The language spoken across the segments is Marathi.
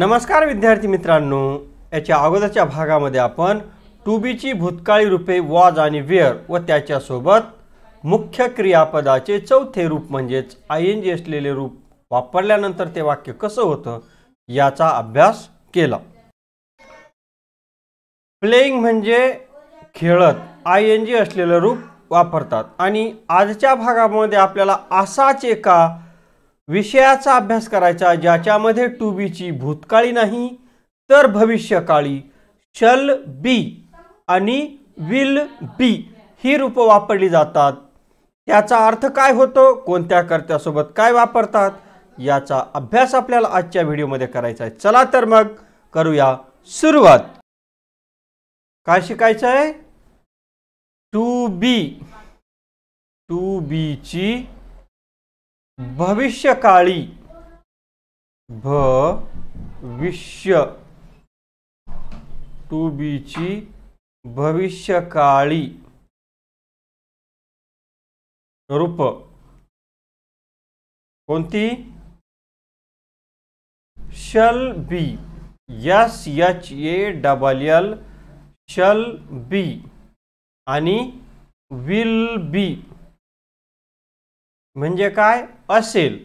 नमस्कार विद्यार्थी मित्रांनो याच्या अगोदरच्या भागामध्ये आपण टू बीची भूतकाळी रूपे वॉज आणि वेअर व त्याच्यासोबत मुख्य क्रियापदाचे चौथे रूप म्हणजेच आय एन जी असलेले रूप वापरल्यानंतर ते वाक्य कसं होतं याचा अभ्यास केला प्लेईंग म्हणजे खेळत आय एन जी असलेलं रूप वापरतात आणि आजच्या भागामध्ये आपल्याला असाच एका विषयाचा अभ्यास करायचा ज्याच्यामध्ये टू बीची भूतकाळी नाही तर भविष्यकाळी शल बी आणि विल बी ही रूपं वापरली जातात त्याचा अर्थ काय होतो कोणत्या कर्त्यासोबत काय वापरतात याचा अभ्यास आपल्याला आजच्या व्हिडिओमध्ये करायचा आहे चला तर मग करूया सुरुवात काय शिकायचं आहे टू बी टू बीची भविष्यकाळी भ टू बीची भविष्यकाळी रूप कोणती shall be S H A double L shall be आणि विल बी म्हणजे काय असेल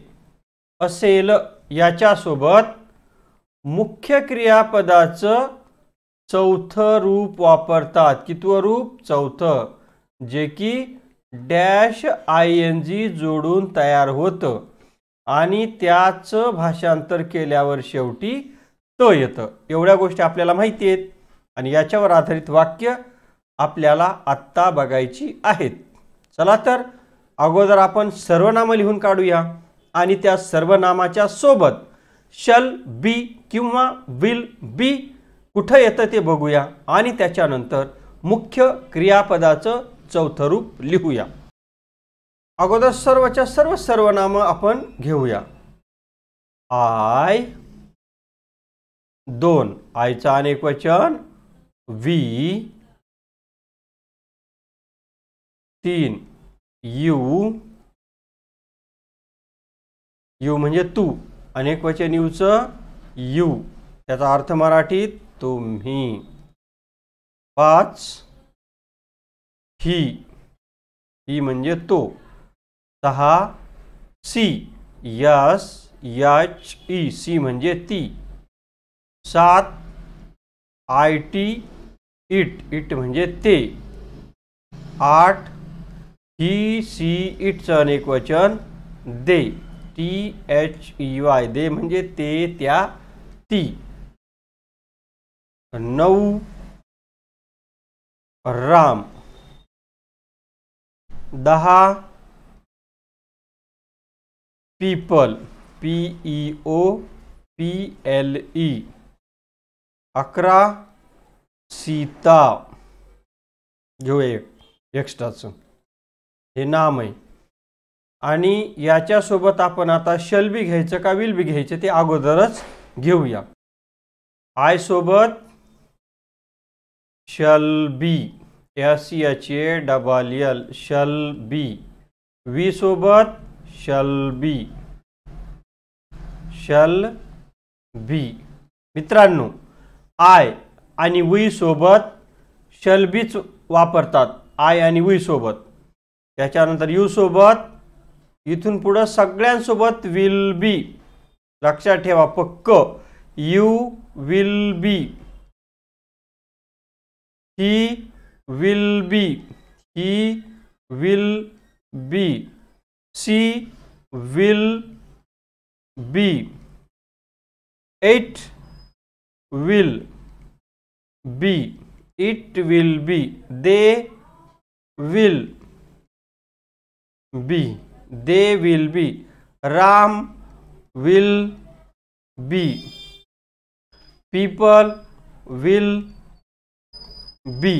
असेल याच्यासोबत मुख्य क्रियापदाचं चौथं रूप वापरतात कितव रूप चौथं जे की डॅश आय एन जी जोडून तयार होतं आणि त्याचं भाषांतर केल्यावर शेवटी त येतं एवढ्या गोष्टी आपल्याला माहिती आहेत आणि याच्यावर आधारित वाक्य आपल्याला आत्ता बघायची आहेत चला तर अगोदर आपण सर्वनामं लिहून काढूया आणि त्या सर्वनामाच्या सोबत शल बी किंवा विल बी कुठं येतं ते बघूया आणि त्याच्यानंतर मुख्य क्रियापदाचं चौथं रूप लिहूया अगोदर सर्वच्या सर्व सर्वनामं आपण घेऊया आय दोन आयचा अनेक वचन वी तीन यू यू म्हणजे तू अनेक वचन यूचं यू त्याचा अर्थ मराठीत तुम्ही पाच ही ही म्हणजे तो सहा she S H E she म्हणजे ती सात आय टी इट इट म्हणजे ते आठ ही सी इट्स अनेक वचन they T H E Y they म्हणजे ते त्या ती नऊ राम दहा people P E O P L E अकरा सीता घेऊ एक एक्स्ट्राचं हे नाम आहे आणि याच्यासोबत आपण आता शल घ्यायचं का विल बी घ्यायचं ते अगोदरच घेऊया आय सोबत shall be S H A double L shall be we सोबत शल बी शल बी मित्रांनो आय आणि वी सोबत शल वापरतात आय आणि वी सोबत त्याच्यानंतर यू इथून पुढं सगळ्यांसोबत विल बी लक्षात ठेवा पक्क you will be he will be he will be she will be it will be it will be they will be they will be Ram will be people will be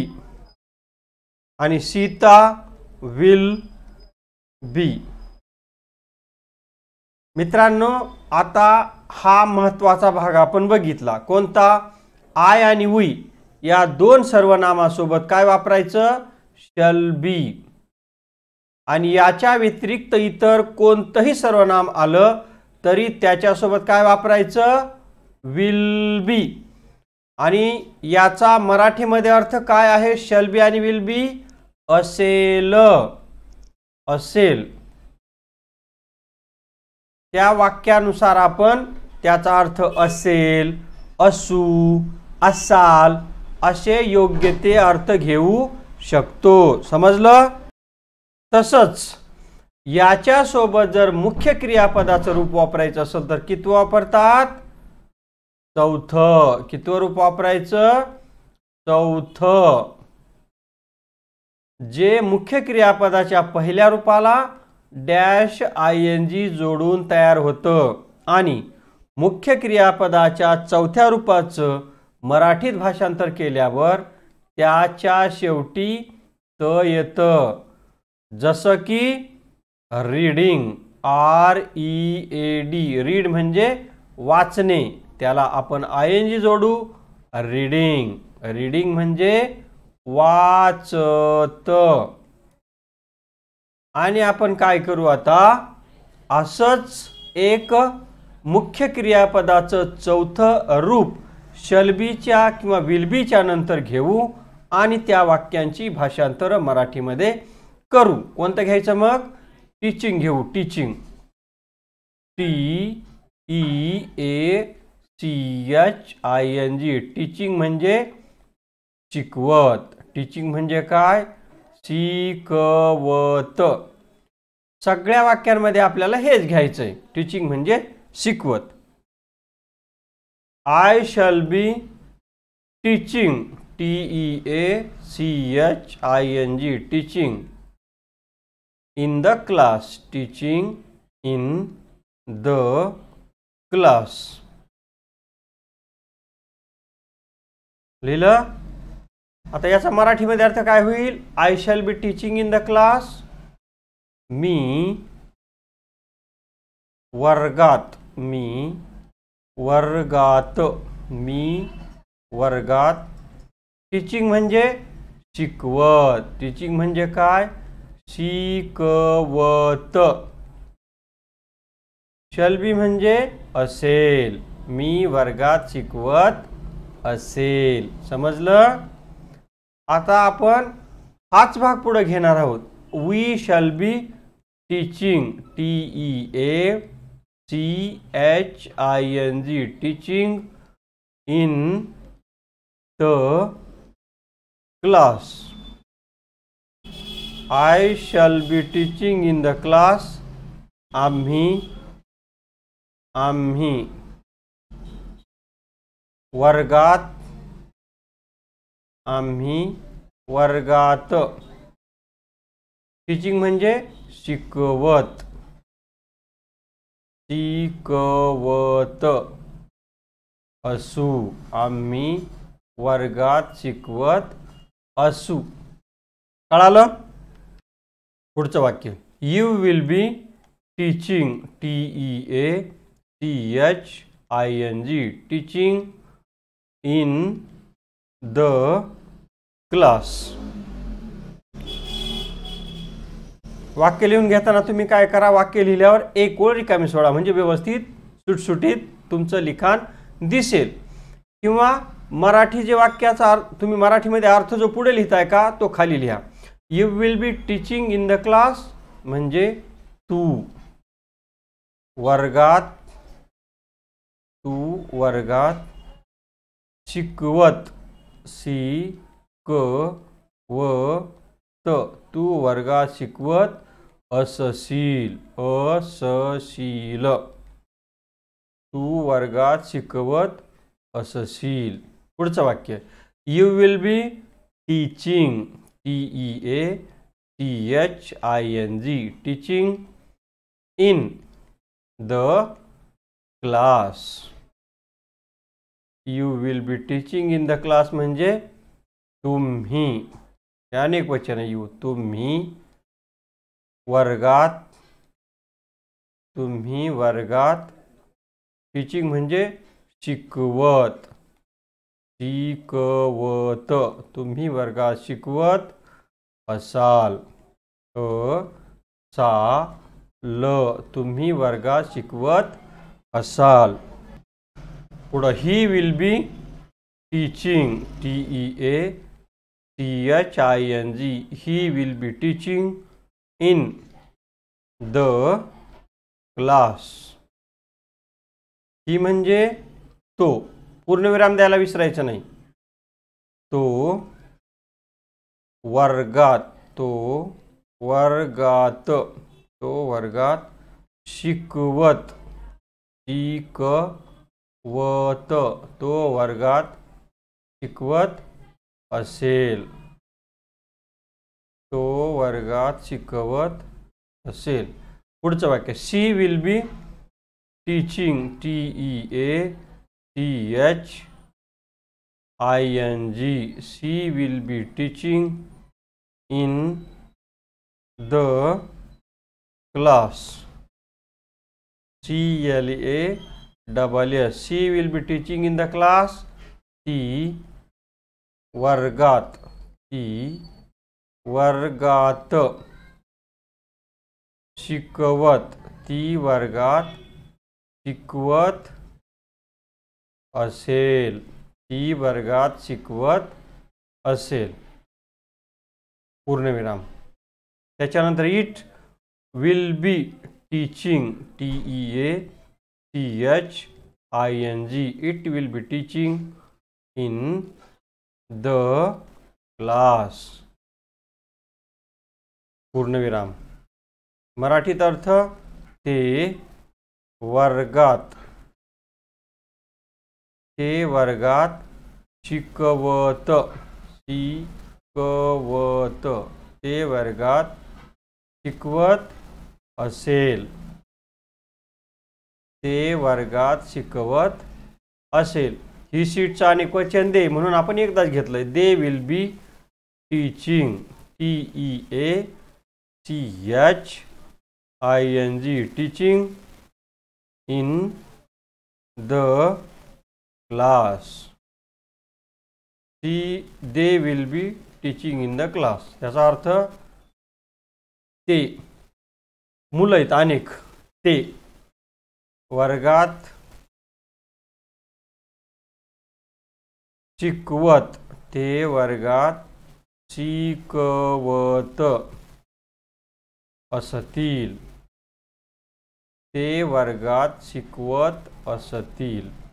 आणि सीता विल बी मित्रांनो आता हा महत्त्वाचा भाग आपण बघितला कोणता आय आणि वी या दोन सर्वनामासोबत काय वापरायचं शल बी आणि याच्या व्यतिरिक्त इतर कोणतंही सर्वनाम आलं तरी त्याच्यासोबत काय वापरायचं विल बी आणि याचा मराठीमध्ये अर्थ काय आहे बी आणि विल बी असेल असेल त्या वाक्यानुसार आपण त्याचा अर्थ असेल असू असाल असे योग्य ते अर्थ घेऊ शकतो समजलं तसंच याच्यासोबत जर मुख्य क्रियापदाचं रूप वापरायचं असेल तर कित वापरतात चौथ कितवं रूप वापरायचं चौथ जे मुख्य क्रियापदाच्या पहिल्या रूपाला डॅश आय एन जी जोडून तयार होतं आणि मुख्य क्रियापदाच्या चौथ्या रूपाचं मराठीत भाषांतर केल्यावर त्याच्या शेवटी त येतं जसं की reading R E A D read म्हणजे वाचणे त्याला आपण आय एन जी जोडू रीडिंग रीडिंग म्हणजे वाचत आणि आपण काय करू आता असच एक मुख्य क्रियापदाचं चौथं रूप शलबीच्या किंवा विलबीच्या नंतर घेऊ आणि त्या वाक्यांची भाषांतर मराठीमध्ये करू कोणतं घ्यायचं मग टीचिंग घेऊ teaching T E A C H I N G teaching म्हणजे शिकवत टीचिंग म्हणजे काय शिकवत सगळ्या वाक्यांमध्ये आपल्याला हेच घ्यायचं आहे टीचिंग म्हणजे शिकवत I shall be teaching T E A C H I N G teaching in the class teaching in the class लिहिलं आता याचा मराठीमध्ये अर्थ काय होईल I shall be teaching in the class मी वर्गात मी वर्गात मी वर्गात टीचिंग म्हणजे शिकवत टीचिंग म्हणजे काय शिकवत शल्बी म्हणजे असेल मी वर्गात शिकवत असेल समजलं आता आपण हाच भाग पुढे घेणार आहोत we shall be teaching T E A C H I N G teaching in the class I shall be teaching in the class आम्ही आम्ही वर्गात आम्ही वर्गात टीचिंग म्हणजे शिकवत शिकवत असू आम्ही वर्गात शिकवत असू कळालं पुढचं वाक्य you will be teaching T E A T H I N G teaching in the class वाक्य लिहून घेताना तुम्ही काय करा वाक्य लिहिल्यावर एक ओळ रिकामी सोडा म्हणजे व्यवस्थित सुटसुटीत तुमचं लिखाण दिसेल किंवा मराठी जे वाक्याचा अर्थ तुम्ही मराठीमध्ये अर्थ जो पुढे लिहिताय का तो खाली लिहा you will be teaching in the class म्हणजे तू वर्गात तू वर्गात शिकवत सी क व त तू वर्गात शिकवत असशील असशील तू वर्गात शिकवत असशील पुढचं वाक्य you will be teaching T E A T H I N G teaching in the class you will be teaching in the class मजे तुम्ही अनेक वचन यू तुम्ही वर्गात तुम्ही वर्गात टीचिंग मजे शिकवत शिकवत तुम्ही वर्ग शिकवत असाल अ सा ल तुम्ही वर्ग शिकवत असाल पुढं e he will be teaching T E A T H I N G he will be teaching in the class he म्हणजे तो पूर्णविराम द्यायला विसरायचं नाही तो वर्गात तो वर्गात तो वर्गात शिकवत शिकवत तो वर्गात शिकवत असेल तो वर्गात शिकवत असेल पुढचं वाक्य she will be teaching T E A C H I N G she will be teaching in the class C L A double S she will be teaching in the class ती वर्गात ती वर्गात शिकवत ती वर्गात शिकवत असेल ती वर्गात शिकवत असेल पूर्णविराम त्याच्यानंतर it will be teaching T E A T H I N G it will be teaching in the class पूर्णविराम मराठीत अर्थ ते वर्गात हे वर्गात शिकवत शिकवत ते वर्गात शिकवत असेल ते वर्गात शिकवत असेल ही सीटचा आणि क्वचन दे म्हणून आपण एकदाच घेतलं they will be teaching T E A C H I N G teaching in the class see they will be teaching in the class याचा अर्थ ते मुलं आहेत अनेक ते वर्गात शिकवत ते वर्गात शिकवत असतील ते वर्गात शिकवत असतील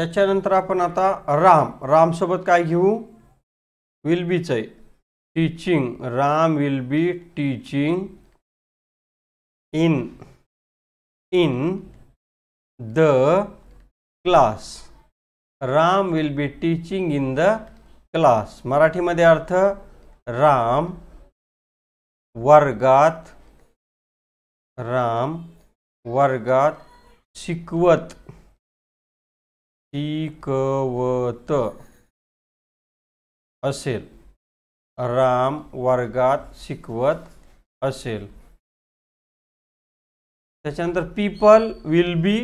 त्याच्यानंतर आपण आता राम रामसोबत काय घेऊ विल बीच आहे teaching Ram will be teaching in in the class Ram will be teaching in the class मराठीमध्ये अर्थ राम वर्गात राम वर्गात शिकवत टिकवत असेल राम वर्गात शिकवत असेल त्याच्यानंतर people will be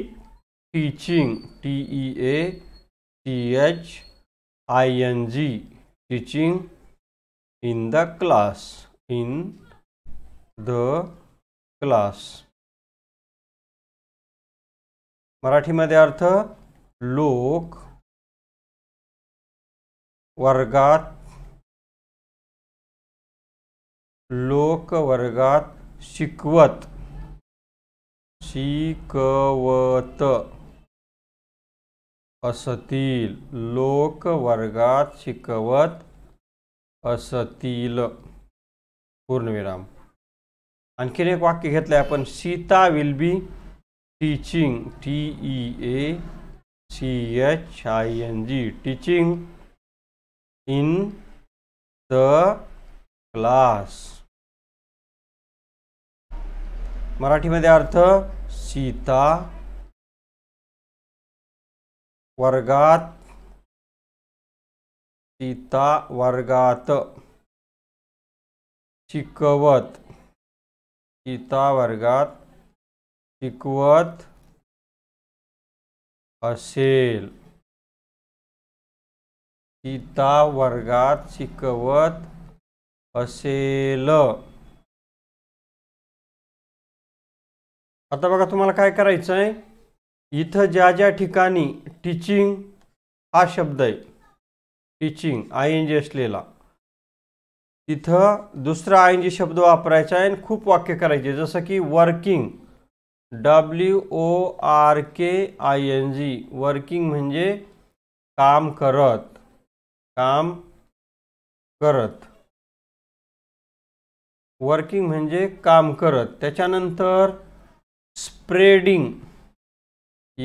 teaching T E A T H I N G teaching in the class in the class मराठीमध्ये अर्थ लोक वर्गात लोक वर्गात शिकवत शिकवत असतील लोक वर्गात शिकवत असतील पूर्णविराम आणखीन एक वाक्य घेतलं आपण Sita will be teaching T E A C H I N G teaching in the class मराठीमध्ये अर्थ सीता वर्गात सीता वर्गात शिकवत सीता वर्गात शिकवत असेल इता वर्गात शिकवत असेल आता बघा तुम्हाला काय करायचं आहे इथं ज्या ज्या ठिकाणी टीचिंग हा शब्द आहे टीचिंग आय एन जी असलेला तिथं दुसरा आय एन जी शब्द वापरायचा आहे आणि खूप वाक्य करायचे जसं की working W O R K I N G working म्हणजे काम करत काम करत वर्किंग म्हणजे काम करत त्याच्यानंतर spreading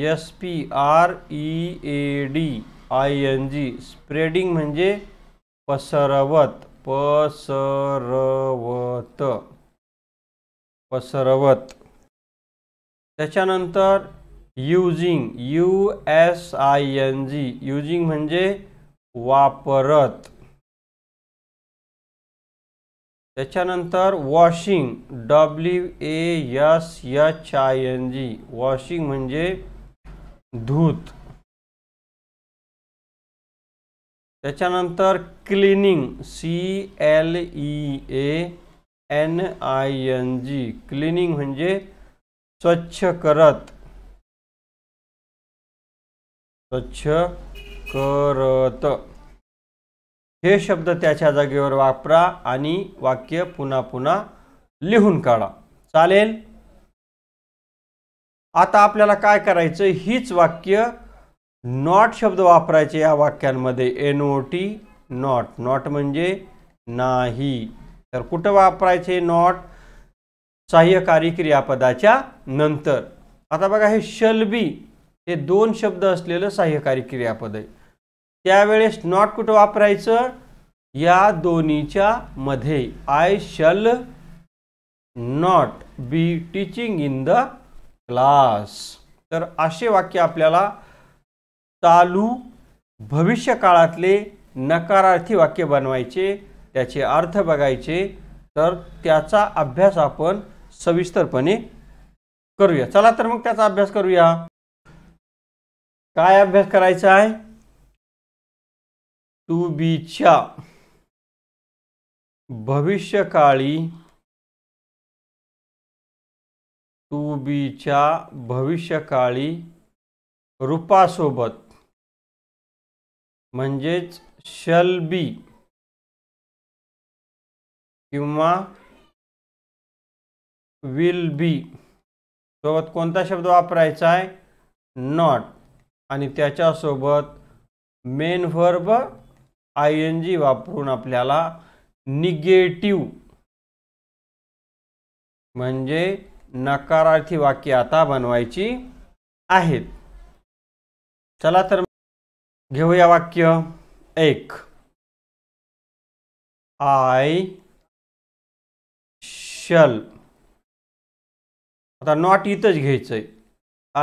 S P R E A D I N G spreading म्हणजे पसरवत पसरवत पसरवत तर using U S I N G using मजे वपरत washing W S H I N G washing मजे धूत त्याच्यानंतर cleaning C L E N I N G cleaning मजे स्वच्छ करत स्वच्छ करत हे शब्द त्याच्या जागेवर वापरा आणि वाक्य पुन्हा पुन्हा लिहून काढा चालेल आता आपल्याला काय करायचं हीच वाक्य नॉट शब्द वापरायचे या वाक्यांमध्ये N O T not not म्हणजे नाही तर कुठं वापरायचे नॉट साह्यकारी क्रियापदाच्या नंतर आता बघा हे बी हे दोन शब्द असलेलं सहाय्यकारी क्रियापद आहे त्यावेळेस नॉट कुठं वापरायचं या दोन्हीच्या मध्ये I shall not be teaching in the class तर असे वाक्य आपल्याला चालू भविष्यकाळातले नकारार्थी वाक्य बनवायचे त्याचे अर्थ बघायचे तर त्याचा अभ्यास आपण सविस्तरपणे करूया चला तर मग त्याचा अभ्यास करूया काय अभ्यास करायचा आहे टू बीच्या भविष्यकाळी टू बीच्या भविष्यकाळी रूपासोबत म्हणजेच शल बी किंवा विल बी सोबत कोणता शब्द वापरायचा आहे नॉट आणि त्याच्यासोबत main verb I N G वापरून आपल्याला निगेटिव। म्हणजे नकारार्थी वाक्य आता बनवायची आहेत चला तर घेऊया वाक्य एक आय शल आता नॉट इथंच घ्यायचं आहे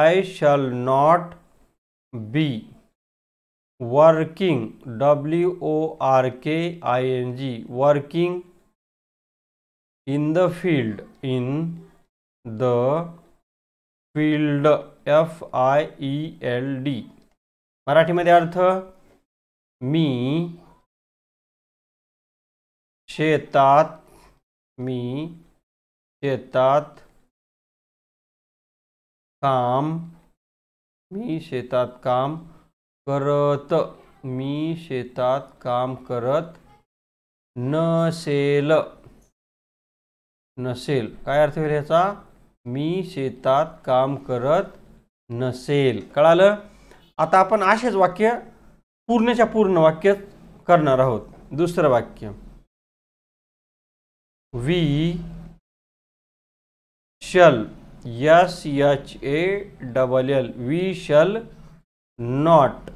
I shall not be working W O R K I N G working in the field in the field F I E L D मराठीमध्ये अर्थ मी शेतात मी शेतात काम मी शेतात काम करत मी शेतात काम करत नसेल नसेल काय अर्थ होईल ह्याचा मी शेतात काम करत नसेल कळालं आता आपण असेच वाक्य पूर्णच्या पूर्ण वाक्य करणार आहोत दुसरं वाक्य we shall S H A double L we shall not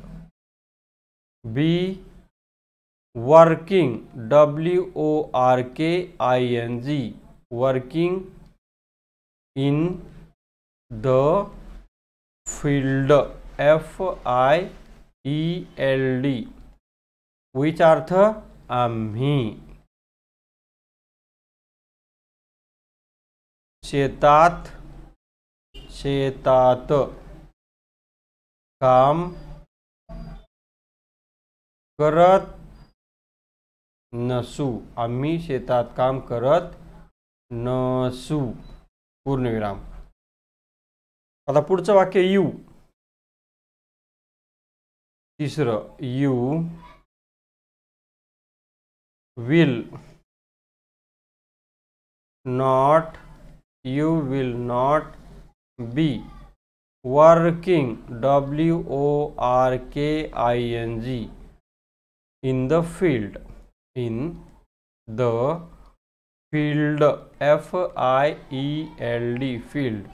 be working W O R K I N G working in the field F I E L D which अर्थ आम्ही शेतात शेतात काम करत नसू आम्ही शेतात काम करत नसू पूर्णविराम आता पुढचं वाक्य यू तिसरं you will not you will not be working W O R K I N G in the field in the field F I E L D field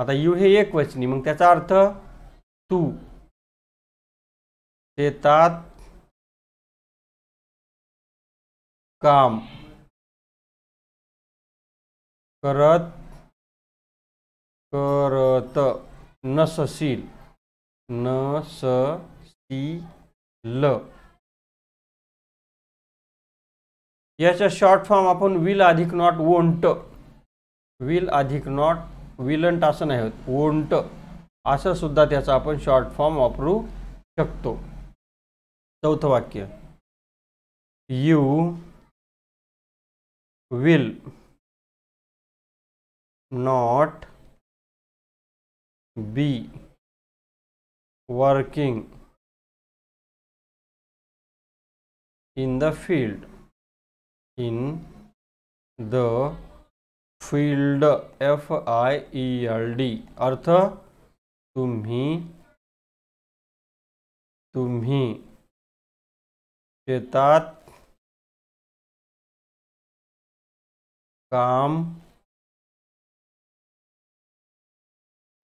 आता यू हे एक वचनी मग त्याचा अर्थ तू शेतात काम करत करत न सी ल याचा शॉर्ट फॉर्म आपण विल अधिक नॉट वोंट विल अधिक नॉट विलंट असं नाही होत वोंट असं सुद्धा त्याचा आपण शॉर्ट फॉर्म वापरू शकतो चौथं वाक्य you will not be working in the field in the field F I E L D अर्थ तुम्ही तुम्ही शेतात काम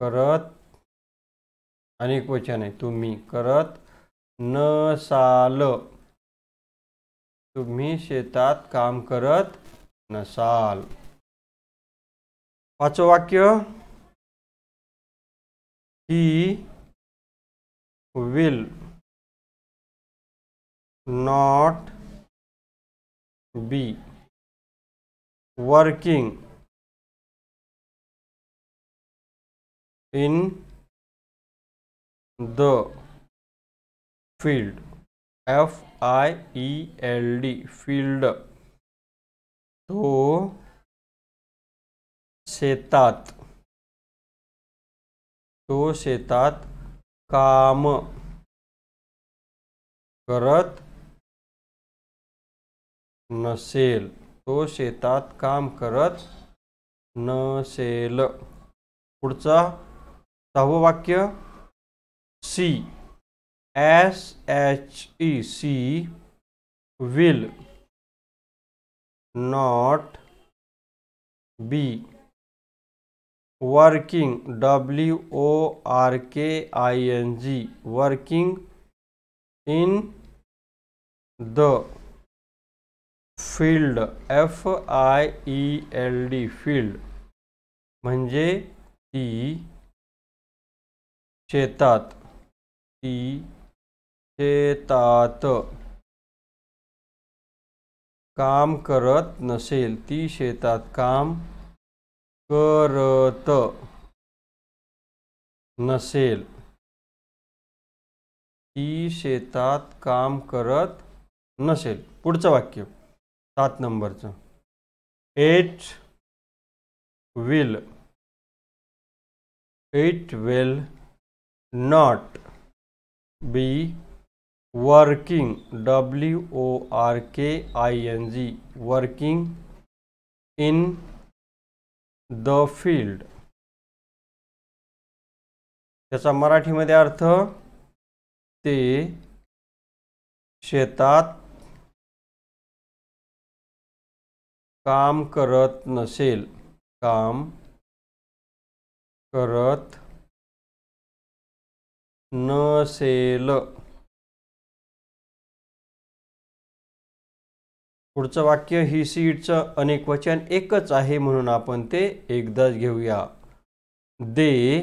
करत अनेक वचन आहे तुम्ही करत नसाल तुम्ही शेतात काम करत नसाल पाच वाक्य he will not be working in the field f i e l d field तो शेतात तो शेतात काम करत नसेल तो शेतात काम करत नसेल पुढचा सहावं वाक्य she S H E she will not be working W O R K I N G working in the field F I E L D field मजे ती शेतात ती शेतात काम करत नसेल ती शेतात काम करत नसेल ती शेतात काम करत नसेल पुढचं वाक्य सात नंबरचं it will it will not be working w o r k i n g working in the field त्याचा मराठीमध्ये अर्थ ते शेतात काम करत नसेल काम करत नसेल पुढचं वाक्य ही सीटचं अनेक वचन एकच आहे म्हणून आपण ते एकदाच घेऊया they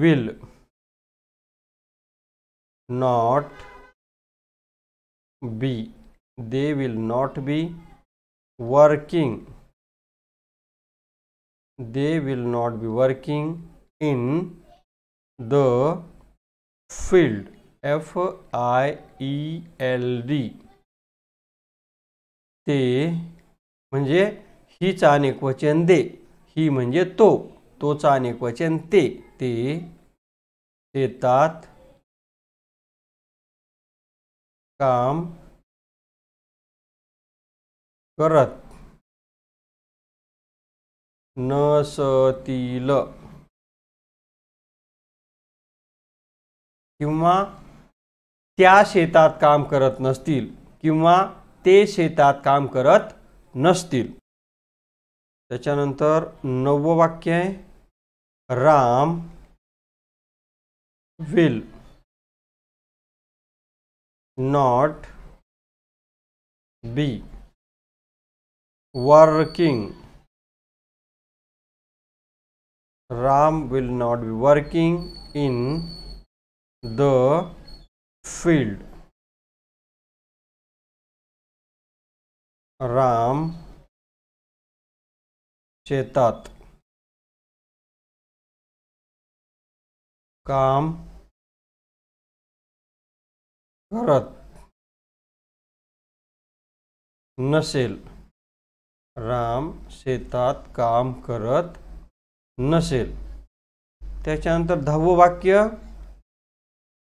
will not be they will not be working they will not be working in the field F I E L D ते म्हणजे ही चाने वचन दे ही म्हणजे तो तो चाने वचन ते ते काम करत नसतील किंवा त्या शेतात काम करत नसतील किंवा ते शेतात काम करत नसतील त्याच्यानंतर नववं वाक्य आहे Ram will not be working Ram will not be working in the field Ram Chetat काम करत नसेल राम शेतात काम करत नसेल त्याच्यानंतर दहावं वाक्य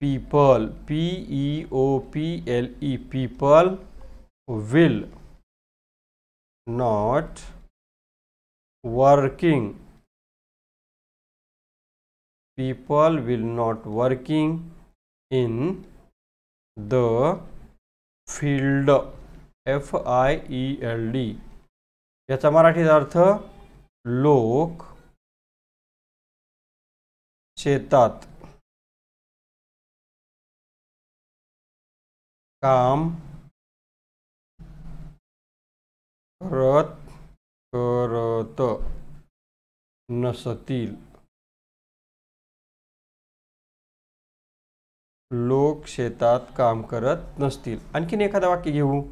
people p e o p l e people will not working people will not working in the field f i e l d याचा मराठीचा अर्थ लोक शेतात काम करत करत नसतील लोक शेतात काम करत नसतील आणखीन एखादा वाक्य घेऊ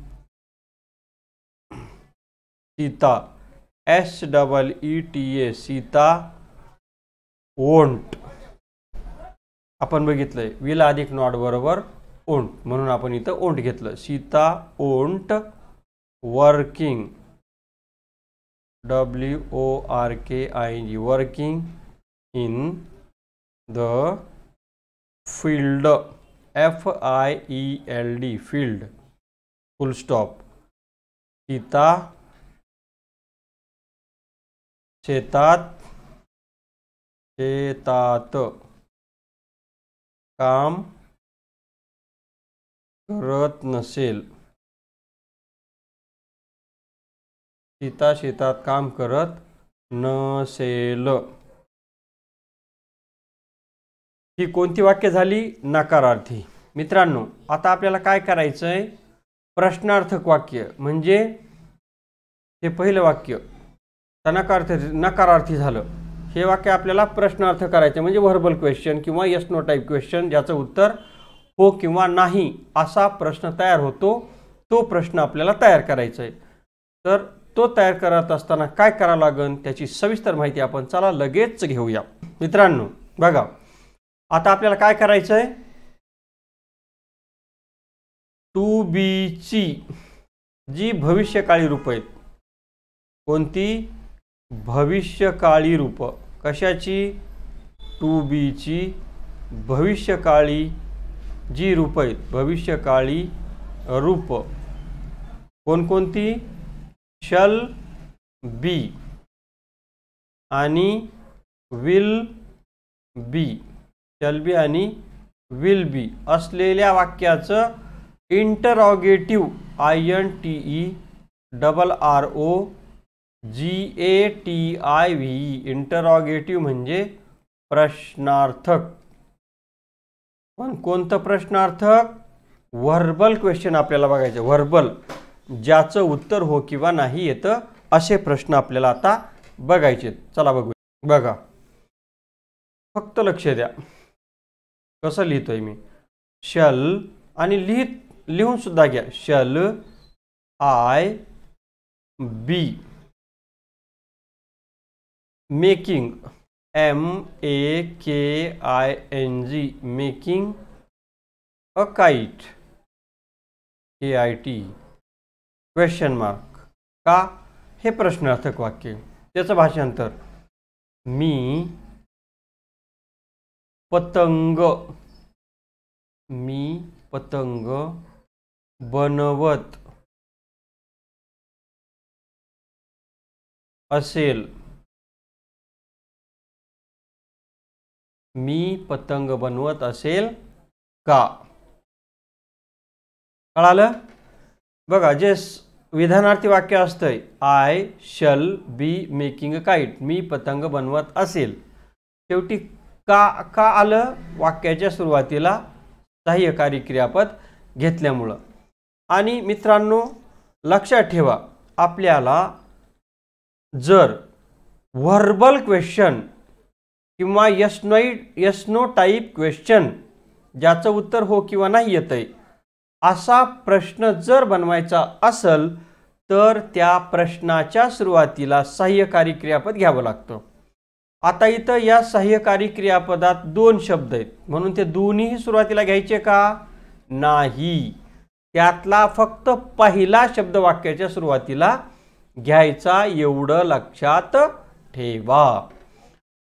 Sita S double E T A Sita won't, आपण बघितलंय विल अधिक नॉट बरोबर ओंट म्हणून आपण इथं ओंट घेतलं Sita won't working W O R K I G working in the field F I E L D field full stop Sita शेतात शेतात काम करत नसेल सीता शेतात काम करत नसेल ही कोणती वाक्य झाली नकारार्थी मित्रांनो आता आपल्याला काय करायचंय प्रश्नार्थक वाक्य म्हणजे हे पहिलं वाक्य नकारार्थ नकारार्थी झालं हे वाक्य आपल्याला प्रश्नार्थ करायचं म्हणजे व्हर्बल क्वेश्चन किंवा यस नो टाईप क्वेश्चन ज्याचं उत्तर हो किंवा नाही असा प्रश्न तयार होतो तो प्रश्न आपल्याला तयार करायचा आहे तर तो तयार करत असताना काय करावं लागेल त्याची सविस्तर माहिती आपण चला लगेच घेऊया मित्रांनो बघा आता आपल्याला काय करायचं आहे टू बीची जी भविष्यकाळी रूपं आहेत कोणती भविष्यकाळी रूपं कशाची टू बीची भविष्यकाळी जी रूपयत भविष्यकाळी रूप कोणकोणती शल बी आणि विल बी शल बी आणि विल बी असलेल्या वाक्याचं interrogative I N T E double R O G A T I V interrogative म्हणजे प्रश्नार्थक पण कोणतं प्रश्नार्थक व्हर्बल क्वेश्चन आपल्याला बघायचं व्हर्बल ज्याचं उत्तर हो किंवा नाही येतं असे प्रश्न आपल्याला आता बघायचे चला बघू बघा फक्त लक्ष द्या कसं लिहितोय मी शल आणि लिहित लिहून सुद्धा घ्या shall I be making M A K I N G making a kite K I T question mark का हे प्रश्नार्थक वाक्य त्याचं भाषांतर मी पतंग मी पतंग बनवत असेल मी पतंग बनवत असेल का कळालं बघा जे विधानार्थी वाक्य असतंय I shall be making kite मी पतंग बनवत असेल शेवटी का का आलं वाक्याच्या सुरुवातीला सहाय्यकारी क्रियापद घेतल्यामुळं आणि मित्रांनो लक्षात ठेवा आपल्याला जर व्हर्बल क्वेश्चन किंवा यशनोई यशनो टाईप क्वेश्चन ज्याचं उत्तर हो किंवा नाही येतं आहे असा प्रश्न जर बनवायचा असेल तर त्या प्रश्नाच्या सुरुवातीला सहाय्यकारी क्रियापद घ्यावं लागतं आता इथं या सहाय्यकारी क्रियापदात दोन शब्द आहेत म्हणून ते दोन्हीही सुरुवातीला घ्यायचे का नाही त्यातला फक्त पहिला शब्द वाक्याच्या सुरुवातीला घ्यायचा एवढं लक्षात ठेवा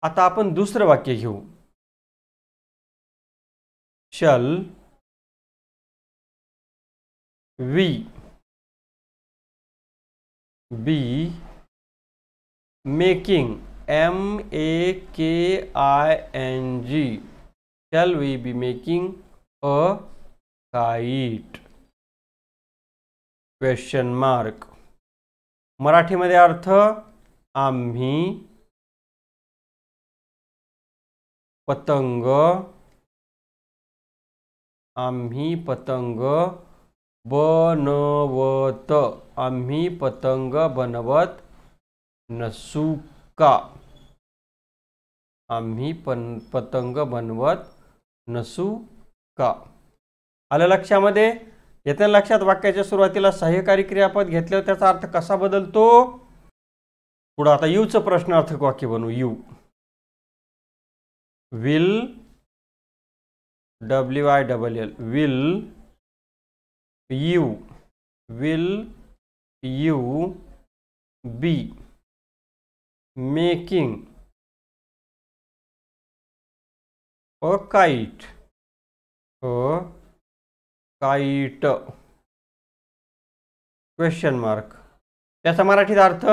आता आपण दुसरं वाक्य घेऊ shall we be making M A K I N G shall we be making a kite question mark मराठीमध्ये अर्थ आम्ही पतंग आम्ही पतंग बनवत आम्ही पतंग बनवत नसू का आम्ही पन पतंग बनवत नसू का आलं लक्षामध्ये येत्या लक्षात वाक्याच्या सुरुवातीला सहकारी क्रियापद घेतल्यावर त्याचा अर्थ कसा बदलतो पुढं आता यूचं प्रश्नार्थक वाक्य बनवू you will w i double l will you will you be making a kite a kite question mark त्याचा मराठीत अर्थ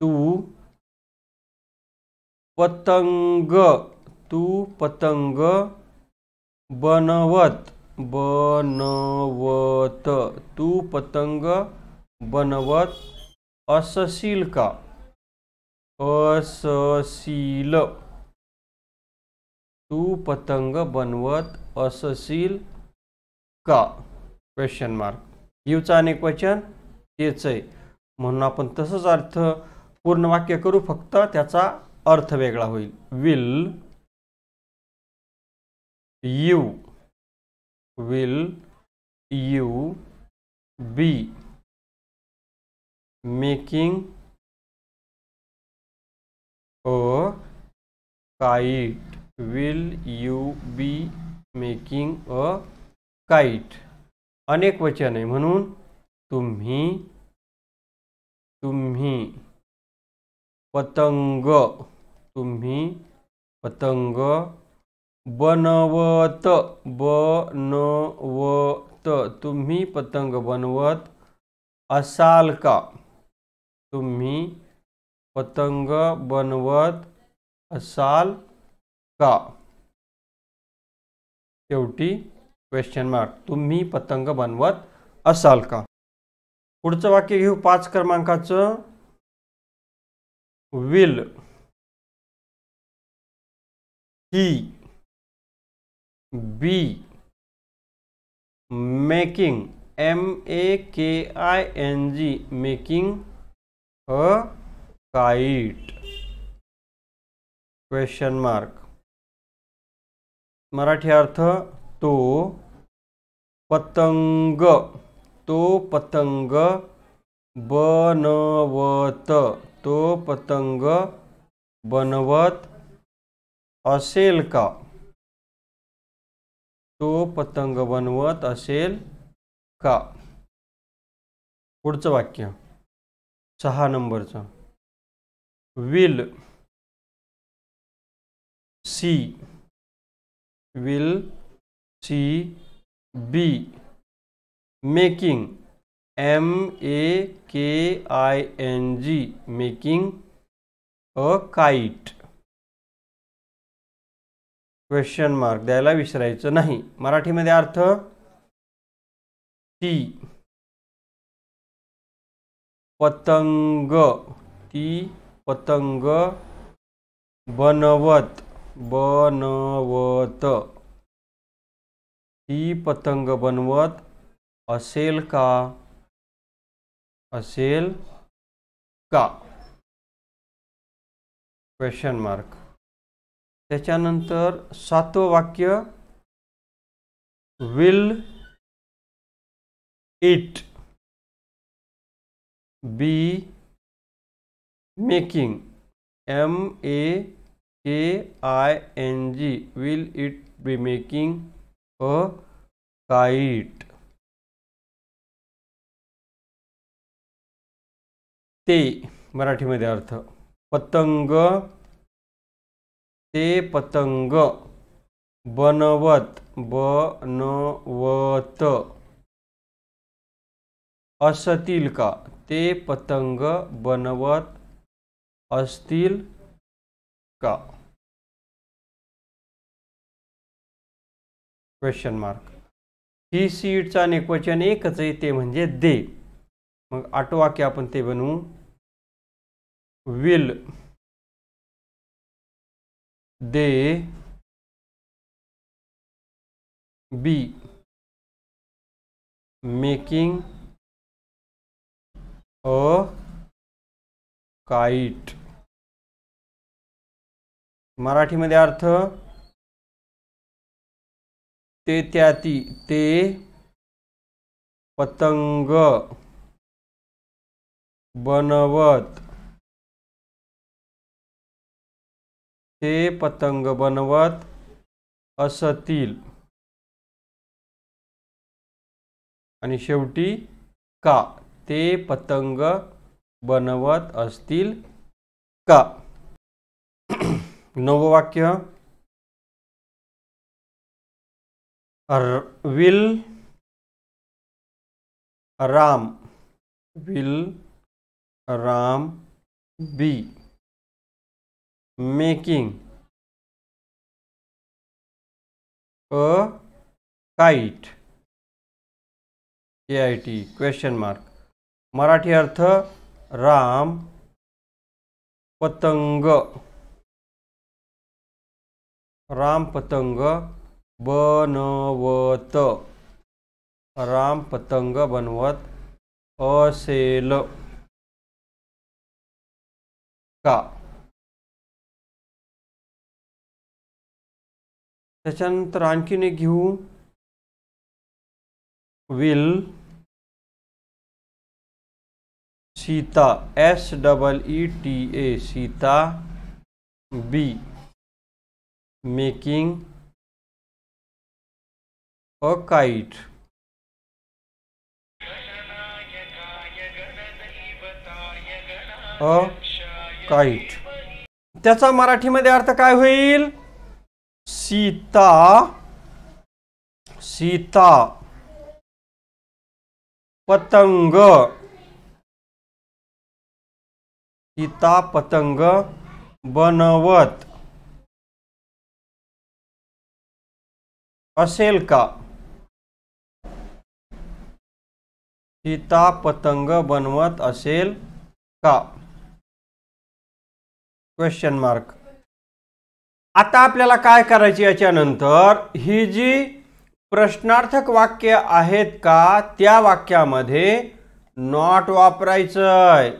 तू पतंग तू पतंग बनवत बनवत तू पतंग बनवत असशील का असशील तू पतंग बनवत असशील का क्वेश्चन मार्क युवचा अनेक वचन तेच आहे म्हणून आपण तसंच अर्थ पूर्ण वाक्य करू फक्त त्याचा अर्थ वेगड़ा होल will you will you be making a kite will you be making a kite अनेक वचन है मनु तुम्ही तुम्ही पतंग तुम्ही पतंग बनवत बनवत तुम्ही पतंग बनवत असाल का तुम्ही पतंग बनवत असाल का शेवटी क्वेश्चन मार्क तुम्ही पतंग बनवत असाल का पुढचं वाक्य घेऊ पाच क्रमांकाचं will he be making M A K I N G making a kite question mark Marathi अर्थ तो पतंग तो पतंग बनवत तो पतंग बनवत असेल का तो पतंग बनवत असेल का पुढचं वाक्य सहा नंबरचं will she will she be making M A K I N G making a kite question mark द्यायला विसरायचं नाही मराठीमध्ये अर्थ ती पतंग ती पतंग बनवत बनवत ती पतंग बनवत असेल का असेल का क्वेश्चन मार्क त्याच्यानंतर सातवं वाक्य will it be making M A K I N G will it be making a kite ते मराठीमध्ये अर्थ पतंग ते पतंग बनवत बनवत असतील का ते पतंग बनवत असतील का क्वेश्चन मार्क ही सीटचा आणि क्वचन एकच आहे ते म्हणजे दे मग आठवा की आपण ते बनवू will they, be, making, a, kite मराठीमध्ये अर्थ ते त्याती, ते पतंग बनवत ते पतंग बनवत असतील आणि शेवटी का ते पतंग बनवत असतील का नवं वाक्य will Ram will Ram be making a kite K I T question mark Marathi अर्थ राम पतंग राम पतंग बनवत राम पतंग बनवत असेल का त्याच्यानंतर आणखीन एक घेऊ will Sita S double E T A Sita be making a kite a kite त्याचा मराठीमध्ये अर्थ काय होईल सीता सीता पतंग सीता पतंग बनवत असेल का सीता पतंग बनवत असेल का क्वेश्चन मार्क आता आपल्याला काय करायची याच्यानंतर ही जी प्रश्नार्थक वाक्य आहेत का त्या वाक्यामध्ये नॉट वापरायचंय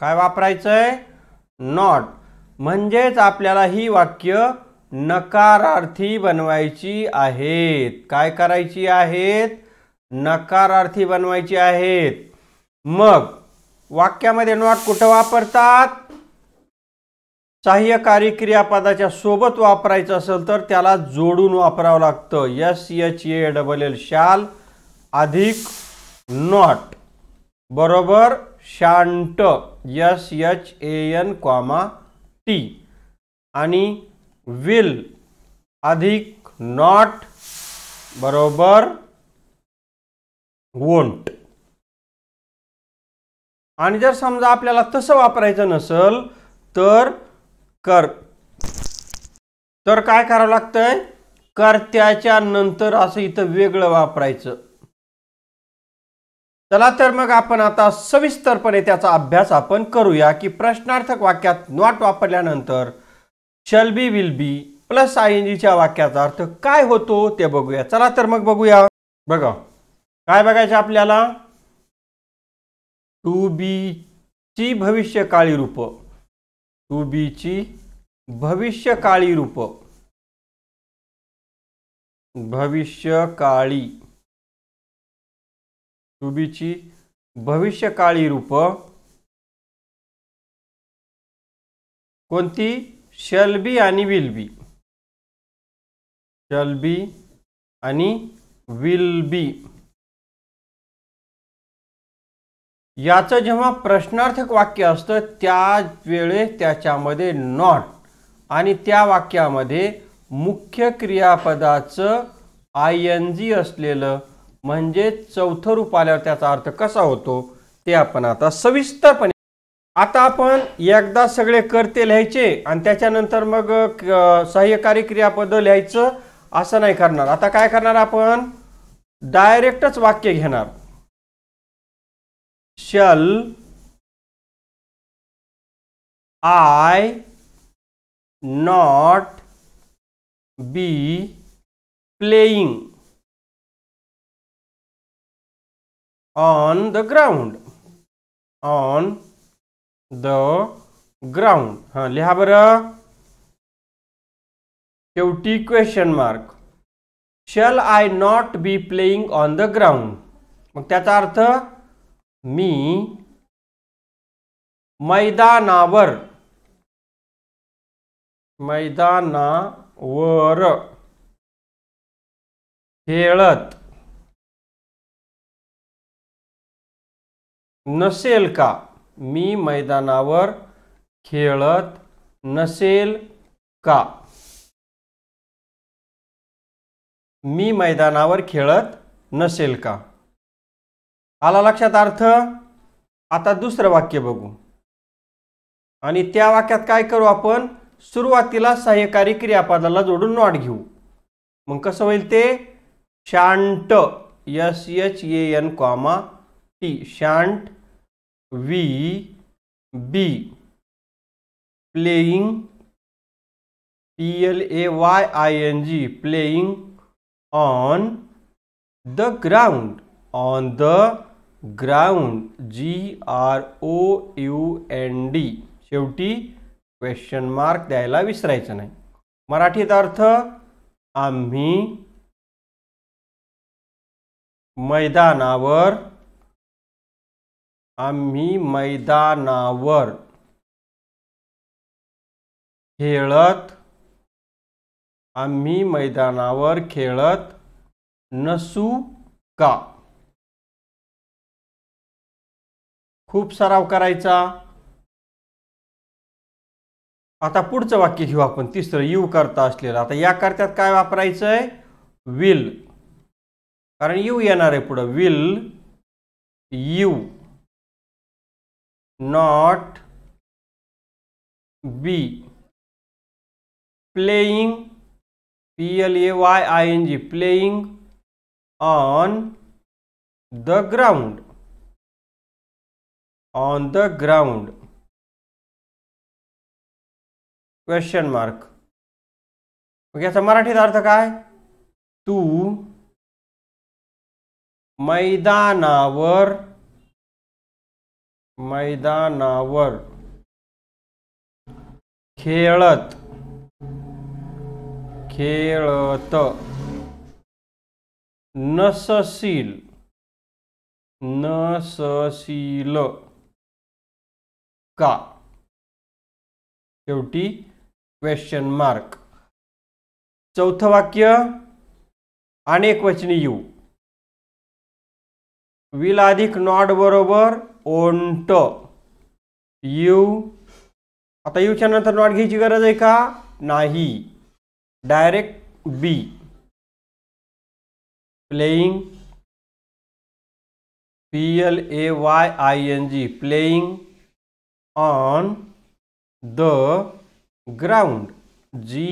काय वापरायचंय नॉट म्हणजेच आपल्याला ही वाक्य नकारार्थी बनवायची आहेत काय करायची आहेत नकारार्थी बनवायची आहेत मग वाक्यामध्ये नॉट कुठं वापरतात सहाय्यकारी क्रियापदाच्या सोबत वापरायचं असेल तर त्याला जोडून वापरावं लागतं S H A double L shall अधिक नॉट बरोबर shan't S H A N comma T आणि विल अधिक नॉट बरोबर वोंट आणि जर समजा आपल्याला तसं वापरायचं नसेल तर कर तर काय करावं लागतंय कर्त्याच्या नंतर असं इथं वेगळं वापरायचं चला तर मग आपण आता सविस्तरपणे त्याचा अभ्यास आपण करूया की प्रश्नार्थक वाक्यात नॉट वापरल्यानंतर shall be will be plus I N जीच्या वाक्याचा अर्थ काय होतो ते बघूया चला तर मग बघूया बघा काय बघायचं आपल्याला टू बी ची भविष्यकाळी रूप टू बीची भविष्यकाळी रूप भविष्यकाळी टू बीची भविष्यकाळी रूप कोणती बी आणि विलबी शलबी आणि विलबी याचं जेव्हा प्रश्नार्थक वाक्य असतं त्यावेळेस त्याच्यामध्ये नॉट आणि त्या वाक्यामध्ये मुख्य क्रियापदाचं आय एन जी असलेलं म्हणजे चौथं रूप आल्यावर त्याचा अर्थ कसा होतो ते आपण आता सविस्तरपणे आता आपण एकदा सगळे करते लिहायचे आणि त्याच्यानंतर मग सहाय्यकारी क्रियापद लिहायचं असं नाही करणार आता काय करणार आपण डायरेक्टच वाक्य घेणार shall I not be playing on the ground on the ground हां लिहा बरं शेवटी question mark shall I not be playing on the ground मग त्याचा अर्थ मी मैदानावर मैदानावर खेळत नसेल का मी मैदानावर खेळत नसेल का मी मैदानावर खेळत नसेल का आला लक्षात अर्थ आता दुसरं वाक्य बघू आणि त्या वाक्यात काय करू आपण सुरुवातीला सहाय्यकारी क्रियापदाला जोडून नॉट घेऊ मग कसं होईल ते shan't S H A N comma T shan't we be playing P L A Y I N G playing on the ground on the ground G R O U N D शेवटी क्वेश्चन मार्क द्यायला विसरायचं नाही मराठीत अर्थ आम्ही मैदानावर आम्ही मैदानावर खेळत आम्ही मैदानावर खेळत नसू का खूप सराव करायचा आता पुढचं वाक्य घेऊ आपण तिसरं यू करता असलेलं आता या करत्यात काय वापरायचं आहे विल कारण यू येणार आहे पुढं will you not be playing P L A Y I N G playing on the ground on the ground question mark मग याचा मराठीत अर्थ काय तू मैदानावर मैदानावर खेळत खेळत नसशील नसशील का शेवटी क्वेश्चन मार्क चौथं वाक्य अनेक वचनी यू विल अधिक नॉट बरोबर ओंट यू आता यूच्या नंतर नॉट घ्यायची गरज आहे का नाही direct be playing P L A Y I N G playing on the ground G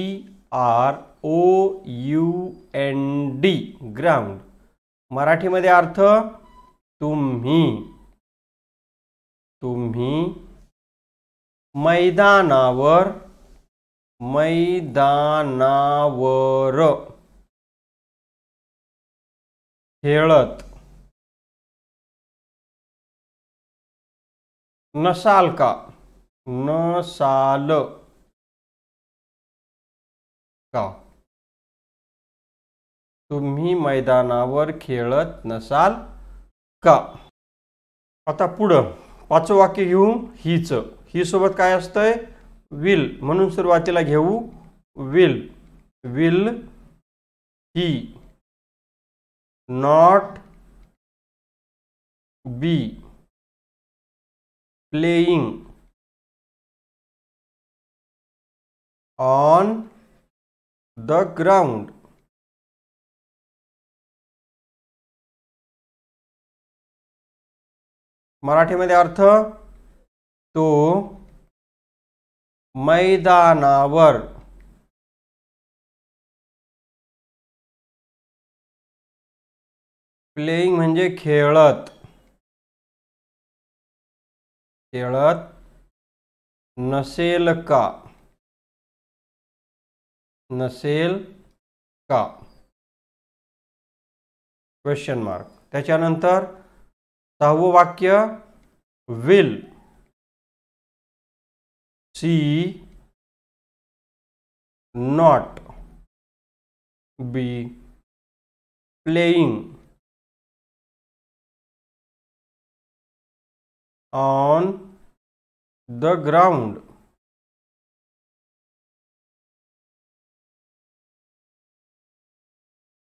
R O U N D ground मराठीमध्ये अर्थ तुम्ही तुम्ही मैदानावर मैदानावर खेळत नसाल का नसाल का तुम्ही मैदानावर खेळत नसाल का आता पुढं पाचवं वाक्य घेऊ हीच ही सोबत काय असतंय विल म्हणून सुरुवातीला घेऊ will will he not be playing on the ground मराठीमध्ये अर्थ तो मैदानावर प्लेइंग म्हणजे खेळत खेळत नसेल का नसेल का क्वेश्चन मार्क त्याच्यानंतर सहावं वाक्य will she not be playing on the ground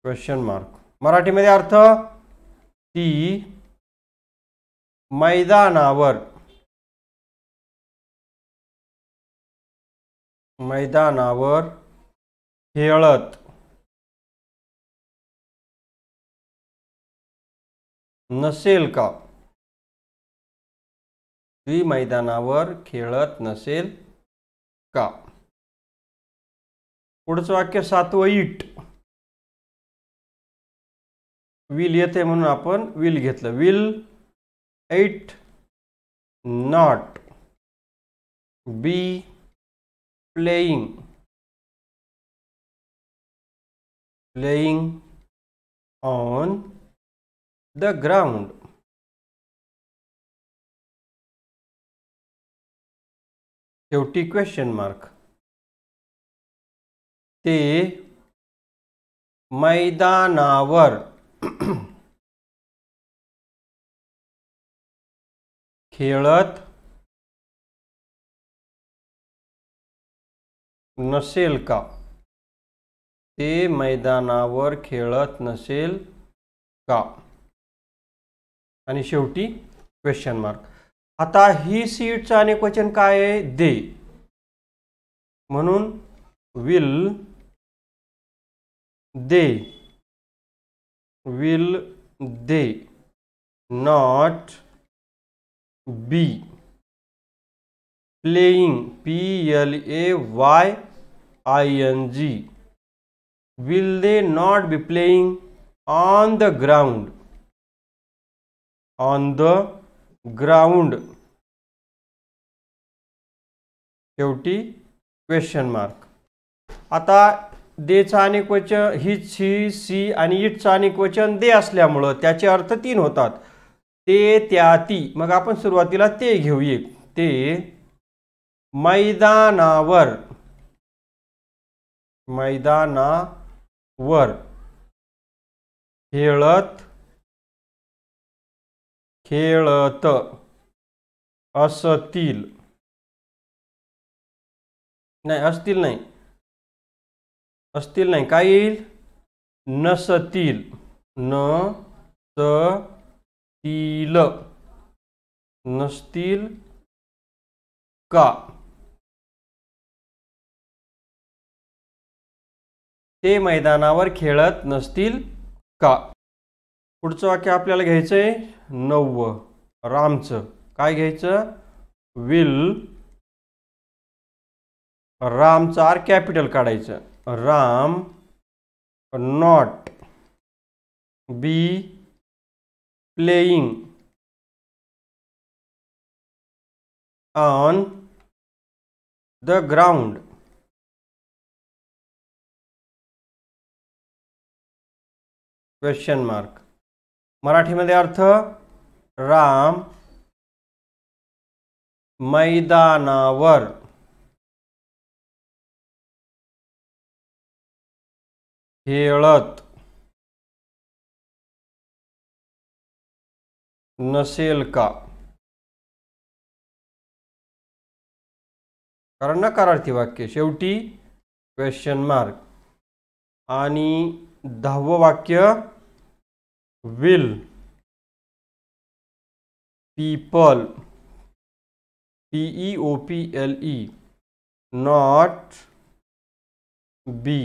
question mark मराठीमध्ये अर्थ ती मैदानावर मैदानावर खेळत नसेल का ही मैदानावर खेळत नसेल का पुढचं वाक्य सातवं इट विल येते म्हणून आपण विल घेतलं will it not be playing playing on the ground शेवटी क्वेश्चन मार्क ते मैदानावर खेळत नसेल का ते मैदानावर खेळत नसेल का आणि शेवटी क्वेश्चन मार्क आता ही सीटचं आणि क्वेश्चन काय आहे दे म्हणून will they will they not be playing P L A Y I N G will they not be playing on the ground on the ground शेवटी क्वेश्चन मार्क आता देचा अनेक वचन हिच ही सी आणि इटचं अनेक वचन दे असल्यामुळं त्याचे अर्थ तीन होतात ते त्या ती मग आपण सुरुवातीला ते घेऊ एक ते मैदानावर मैदानावर खेळत खेळत असतील नाही असतील नाही असतील नाही काय येईल नसतील न तील नसतील का ते मैदानावर खेळत नसतील का पुढचं वाक्य आपल्याला घ्यायचं आहे नव्व रामचं काय घ्यायचं विल रामचं आर कॅपिटल काढायचं Ram not be playing on the ground question mark मराठीमध्ये अर्थ राम मैदानावर खेळत नसेल का कारण नकारार्थी वाक्य शेवटी क्वेश्चन मार्क आणि दहावं वाक्य will people p e o p l e not be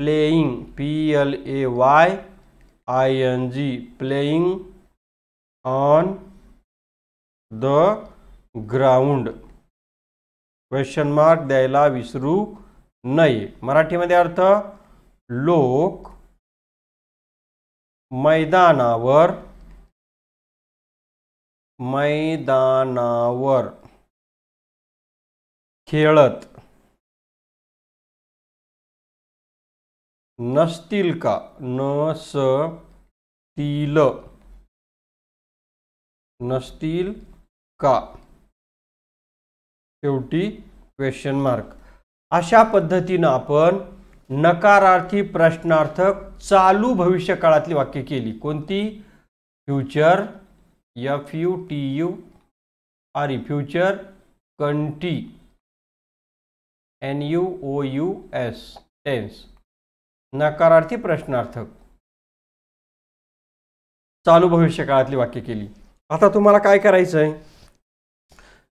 playing p l a y i n g playing on the ground question question mark द्यायला विसरू नये मराठीमध्ये अर्थ लोक मैदानावर मैदानावर खेळत नसतील का नसतील नसतील का शेवटी क्वेश्चन मार्क अशा पद्धतीनं आपण नकारार्थी प्रश्नार्थक चालू भविष्य काळातली वाक्य केली कोणती future F U T U R future कंटी N U O U S tense नकारार्थी प्रश्नार्थक चालू भविष्य काळातली वाक्य केली आता तुम्हाला काय करायचंय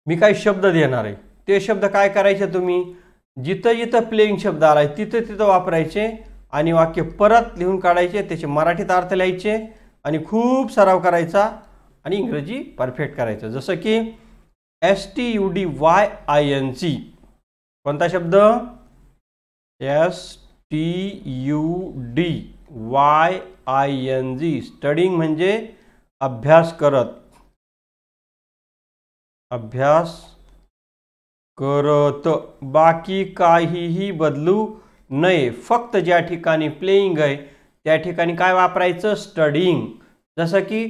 मी काही शब्द देणार आहे ते शब्द काय करायचे तुम्ही जिथं जिथं प्लेईंग शब्द आला आहे तिथं तिथं वापरायचे आणि वाक्य परत लिहून काढायचे त्याचे मराठीत अर्थ लिहायचे आणि खूप सराव करायचा आणि इंग्रजी परफेक्ट करायचं जसं की S T U D Y I N C कोणता शब्द S T U D Y I N G studying म्हणजे अभ्यास करत अभ्यास करत बाकी काहीही बदलू नये फक्त ज्या ठिकाणी प्लेईंग आहे त्या ठिकाणी काय वापरायचं स्टडिंग जसं की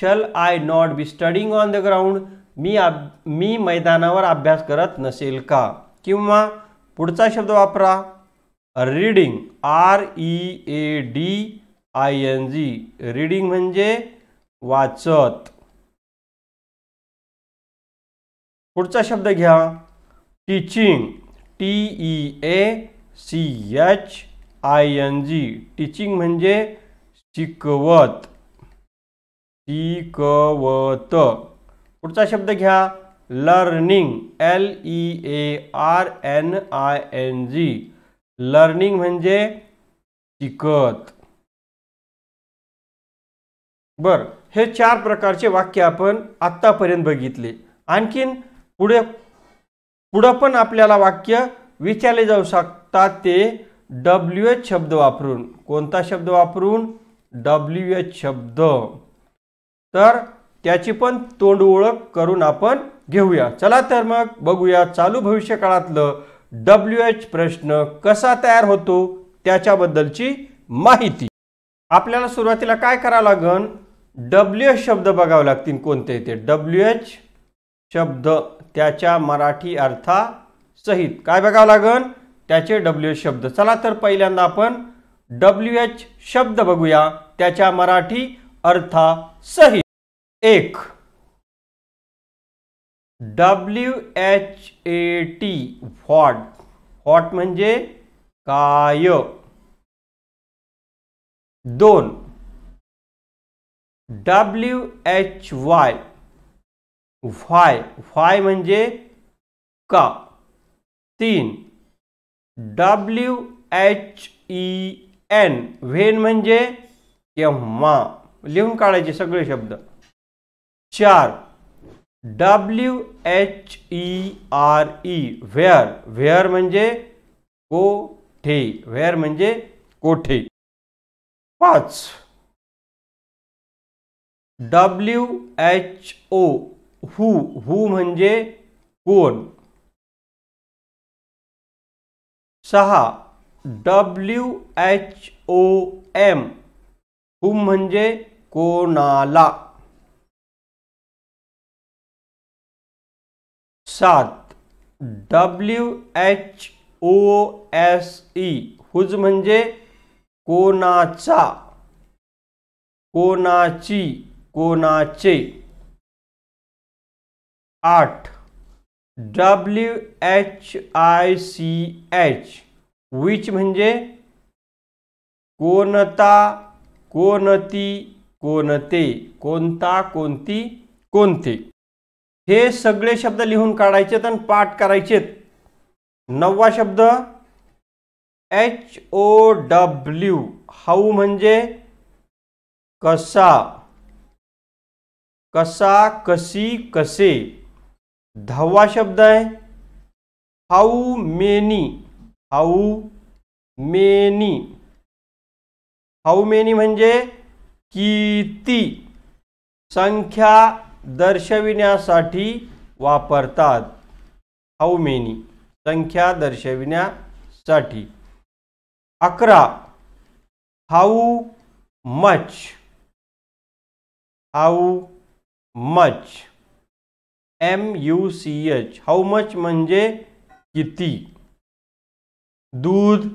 shall I not be studying on the ground मी मी मैदानावर अभ्यास करत नसेल का किंवा पुढचा शब्द वापरा reading R E A D I N G reading म्हणजे वाचत पुढचा शब्द घ्या teaching T E A C H I N G teaching म्हणजे शिकवत शिकवत पुढचा शब्द घ्या learning L E A R N I N G learning म्हणजे शिकत बर हे चार प्रकारचे वाक्य आपण आत्तापर्यंत बघितले आणखीन पुढे पुढं पण आपल्याला वाक्य विचारले जाऊ शकतात ते डब्ल्यू एच शब्द वापरून कोणता शब्द वापरून डब्ल्यू एच शब्द तर त्याची पण तोंड ओळख करून आपण घेऊया चला तर मग बघूया चालू काळातलं डब्ल्यू एच प्रश्न कसा तयार होतो त्याच्याबद्दलची माहिती आपल्याला सुरुवातीला काय करावं लागन डब्ल्यू एच शब्द बघावे लागतील कोणते ते डब्ल्यू एच शब्द त्याच्या मराठी अर्था सहित काय बघावं लागेल त्याचे डब्ल्यू शब्द चला तर पहिल्यांदा आपण डब्ल्यू एच शब्द बघूया त्याच्या मराठी अर्था सहित एक W H A T what what म्हणजे काय दोन W H Y Y why मजे का तीन W H E N when मजे केव्हा लिहून काढायचे सगळे शब्द चार W H E R E where where म्हणजे कोठे व्हेअर म्हणजे कोठे पाच डब्ल्यू एच ओ हु हु म्हणजे को सहा W H O M who मजे को सात W H O S E whose मजे को कोणाचा कोणाची कोणाचे आठ W H I C H which म्हणजे कोणता कोणती कोणते कोणता कोणती कोणते हे सगळे शब्द लिहून काढायचेत आणि पाठ करायचेत नववा शब्द एच ओ डब्ल्यू हाऊ म्हणजे कसा कसा कसी कसे दहावा शब्द आहे how many how many how many म्हणजे किती संख्या दर्शविण्यासाठी वापरतात हाऊ मेनी संख्या दर्शविण्यासाठी अकरा how much how much M U C H how much म्हणजे किती दूध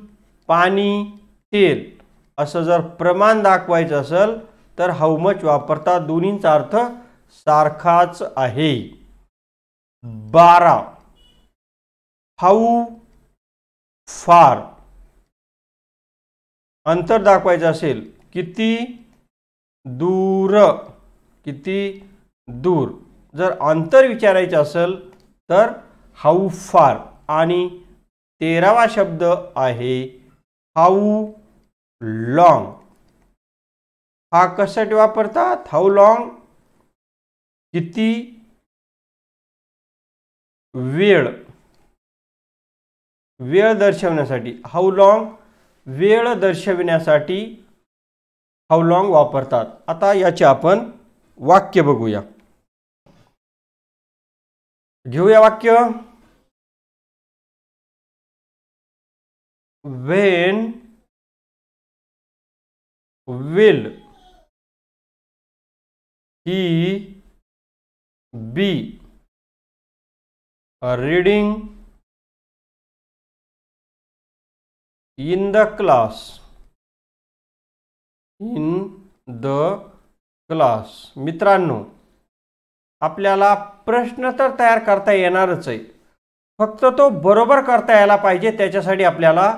पाणी तेल असं जर प्रमाण दाखवायचं असेल तर हाऊ मच वापरता दोन्हीचा अर्थ सारखाच आहे बारा हाऊ फार अंतर दाखवायचं असेल किती दूर किती दूर जर अंतर विचारायचं असेल तर हाऊ फार आणि तेरावा शब्द आहे हाऊ लॉंग हा कशासाठी वापरतात हाऊ लॉंग किती वेळ वेळ दर्शवण्यासाठी हाऊ लॉंग वेळ दर्शविण्यासाठी हाऊ लॉंग वापरतात आता याचे आपण वाक्य बघूया घक्य when will he be reading in the class in the class मित्रांनो आपल्याला प्रश्न तर तयार करता येणारच आहे फक्त तो बरोबर करता यायला पाहिजे त्याच्यासाठी आपल्याला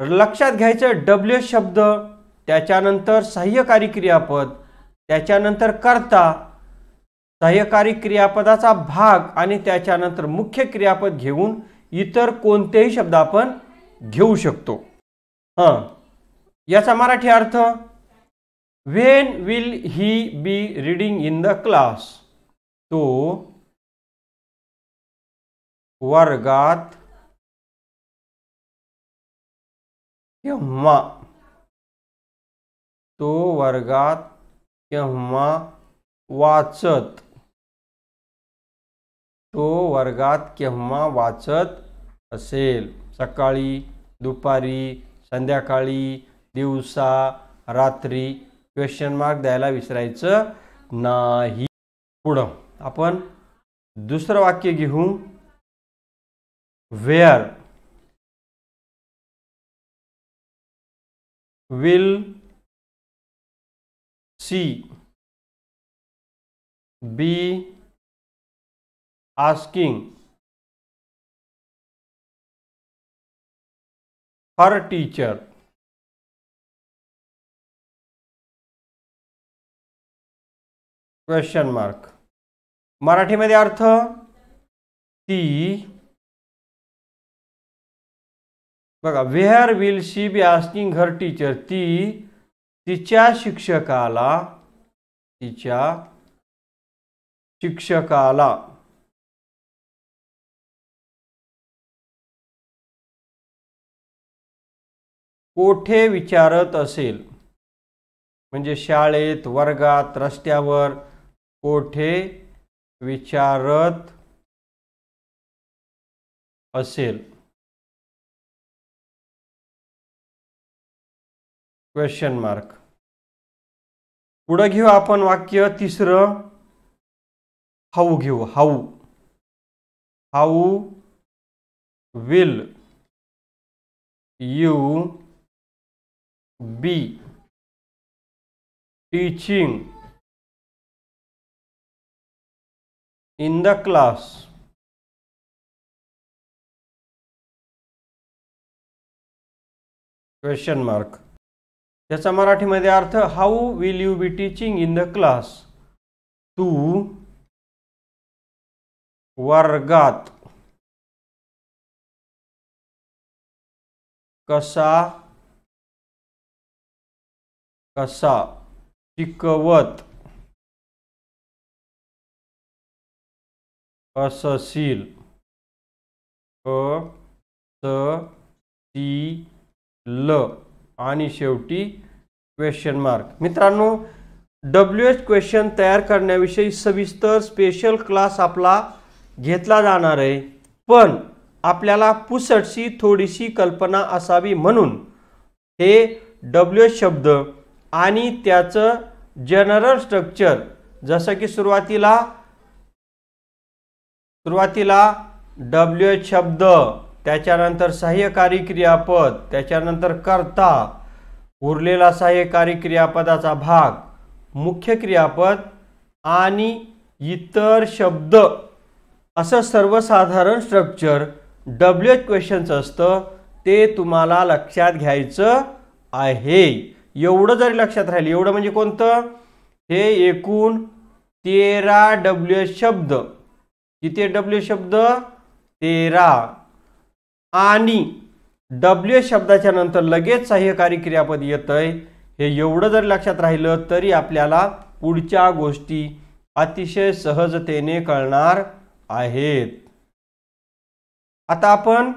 लक्षात घ्यायचं डब्ल्यू शब्द त्याच्यानंतर सहाय्यकारी क्रियापद त्याच्यानंतर करता सहाय्यकारी क्रियापदाचा भाग आणि त्याच्यानंतर मुख्य क्रियापद घेऊन इतर कोणतेही शब्द आपण घेऊ शकतो हां याचा मराठी अर्थ when will he be reading in the class तो वर्गात केव्हा तो वर्गात केव्हा वाचत तो वर्गात केव्हा वाचत असेल सकाळी दुपारी संध्याकाळी दिवसा रात्री क्वेश्चन मार्क द्यायला विसरायचं नाही पुढं अपन दूसर वाक्य घेऊ where will she be asking her teacher question mark मराठीमध्ये अर्थ ती बघा where will she be asking her teacher ती तिच्या शिक्षकाला तिच्या शिक्षकाला कोठे विचारत असेल म्हणजे शाळेत वर्गात रस्त्यावर कोठे विचारत असेल क्वेश्चन मार्क पुढं घेऊ आपण वाक्य तिसरं हाऊ घेऊ how how will you be teaching in the class question mark त्याचा मराठीमध्ये अर्थ how will you be teaching in the class टू वर्गात कसा कसा शिकवत अससील अ ल आणि शेवटी क्वेश्चन मार्क मित्रांनो डब्ल्यू एच क्वेश्चन तयार करण्याविषयी सविस्तर स्पेशल क्लास आपला घेतला जाणार आहे पण आपल्याला पुसटशी थोडीशी कल्पना असावी म्हणून हे डब्ल्यू एच शब्द आणि त्याचं जनरल स्ट्रक्चर जसं की सुरुवातीला सुरुवातीला डब्ल्यू एच शब्द त्याच्यानंतर सहाय्यकारी क्रियापद त्याच्यानंतर कर्ता उरलेला सहाय्यकारी क्रियापदाचा भाग मुख्य क्रियापद आणि इतर शब्द असं सर्वसाधारण स्ट्रक्चर डब्ल्यू एच क्वेश्चनचं असतं ते तुम्हाला लक्षात घ्यायचं आहे एवढं जरी लक्षात राहील एवढं म्हणजे कोणतं हे एकूण तेरा डब्ल्यू एच शब्द किती डब्ल्यू शब्द तेरा आणि डब्ल्यू शब्दाच्या नंतर लगेच सहाय्यकारी क्रियापद येत आहे हे एवढं जर लक्षात राहिलं तरी आपल्याला पुढच्या गोष्टी अतिशय सहजतेने कळणार आहेत आता आपण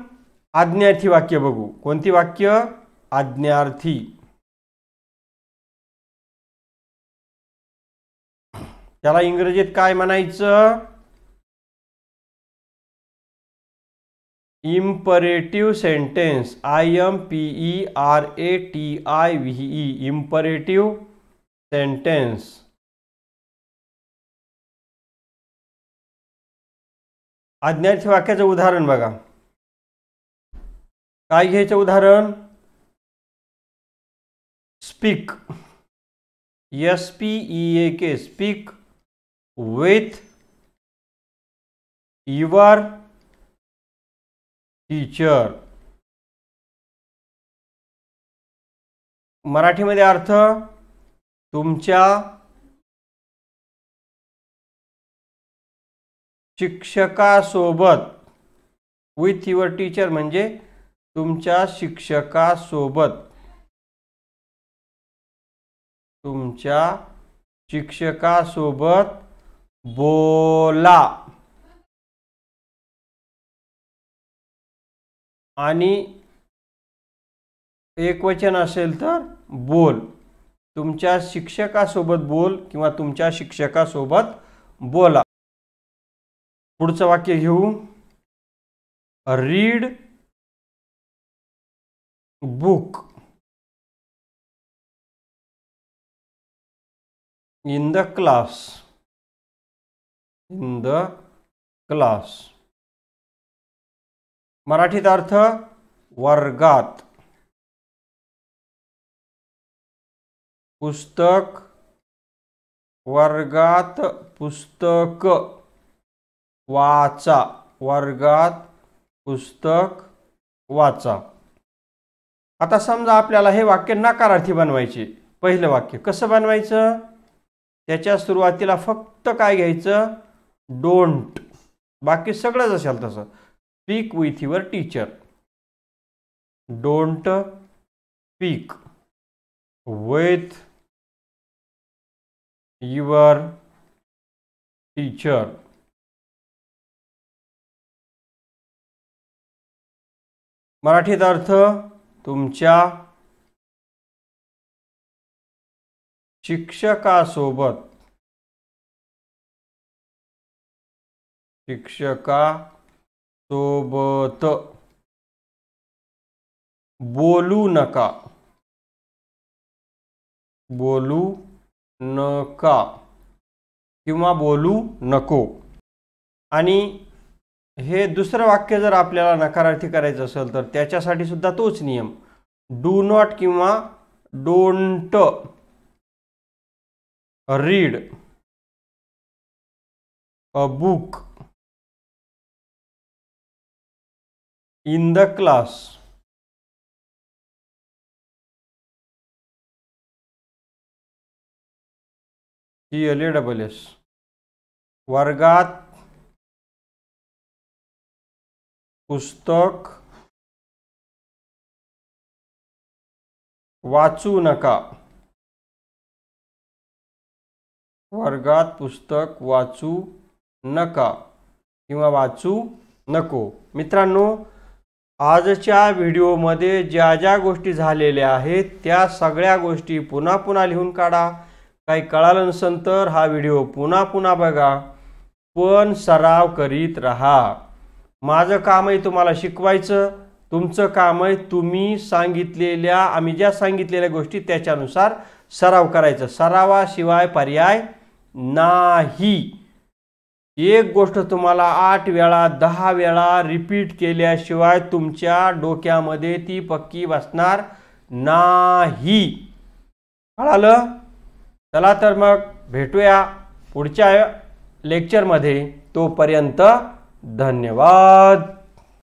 आज्ञार्थी वाक्य बघू कोणती वाक्य आज्ञार्थी त्याला इंग्रजीत काय म्हणायचं imperative sentence I M P E e R A T I V E e, imperative sentence आज्ञाच्या वाक्याचं उदाहरण बघा काय घ्यायचं उदाहरण speak S P E A K speak with your teacher मराठीमध्ये अर्थ तुमच्या शिक्षकासोबत विथ युअर टीचर म्हणजे तुमच्या शिक्षकासोबत तुमच्या शिक्षकासोबत बोला आणि एकवचन असेल तर बोल तुमच्या शिक्षकासोबत बोल किंवा तुमच्या शिक्षकासोबत बोला पुढचं वाक्य घेऊ read book in the class in the class मराठीत अर्थ वर्गात पुस्तक वर्गात पुस्तक वाचा वर्गात पुस्तक वाचा आता समजा आपल्याला हे वाक्य नकारार्थी बनवायचे पहिलं वाक्य कसं बनवायचं त्याच्या सुरुवातीला फक्त काय घ्यायचं डोंट बाकी सगळंच असेल तसं speak with your teacher don't speak with your teacher मराठीत अर्थ तुमच्या शिक्षकासोबत शिक्षका सोबत बोलू नका बोलू नका किंवा बोलू नको आणि हे दुसरं वाक्य जर आपल्याला नकारार्थी करायचं असेल तर त्याच्यासाठी सुद्धा तोच नियम डू नॉट किंवा don't read a book in the class. एस वर्गात पुस्तक वाचू नका वर्गात पुस्तक वाचू नका किंवा वाचू नको मित्रांनो आजच्या व्हिडिओमध्ये ज्या ज्या गोष्टी झालेल्या आहेत त्या सगळ्या गोष्टी पुन्हा पुन्हा लिहून काढा काही कळालं नसेल तर हा व्हिडिओ पुन्हा पुन्हा बघा पण सराव करीत राहा माझं काम आहे तुम्हाला शिकवायचं तुमचं काम आहे तुम्ही सांगितलेल्या आम्ही ज्या सांगितलेल्या गोष्टी त्याच्यानुसार सराव करायचं सरावाशिवाय पर्याय नाही एक गोष्ट तुम्हाला आठ वेळा दहा वेळा रिपीट केल्याशिवाय तुमच्या डोक्यामध्ये ती पक्की बसणार नाही कळालं चला तर मग भेटूया पुढच्या लेक्चरमध्ये तोपर्यंत धन्यवाद